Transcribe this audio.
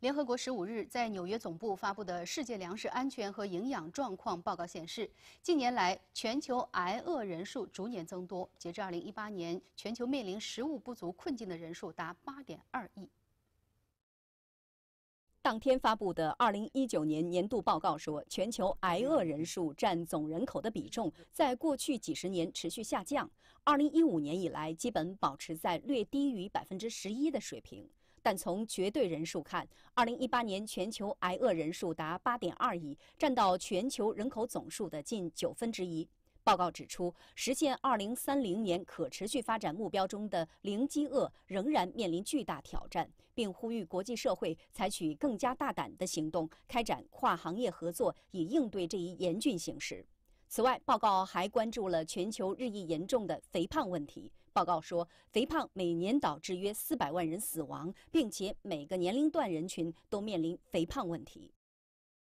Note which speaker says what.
Speaker 1: 联合国十五日在纽约总部发布的《世界粮食安全和营养状况报告》显示，近年来全球挨饿人数逐年增多。截至二零一八年，全球面临食物不足困境的人数达八点二亿。
Speaker 2: 当天发布的二零一九年年度报告说，全球挨饿人数占总人口的比重，在过去几十年持续下降。二零一五年以来，基本保持在略低于百分之十一的水平。但从绝对人数看，2018年全球挨饿人数达8.2亿，占到全球人口总数的近九分之一。报告指出，实现2030年可持续发展目标中的零饥饿仍然面临巨大挑战，并呼吁国际社会采取更加大胆的行动，开展跨行业合作，以应对这一严峻形势。此外，报告还关注了全球日益严重的肥胖问题。报告说，肥胖每年导致约400万人死亡，并且每个年龄段人群都面临肥胖问题。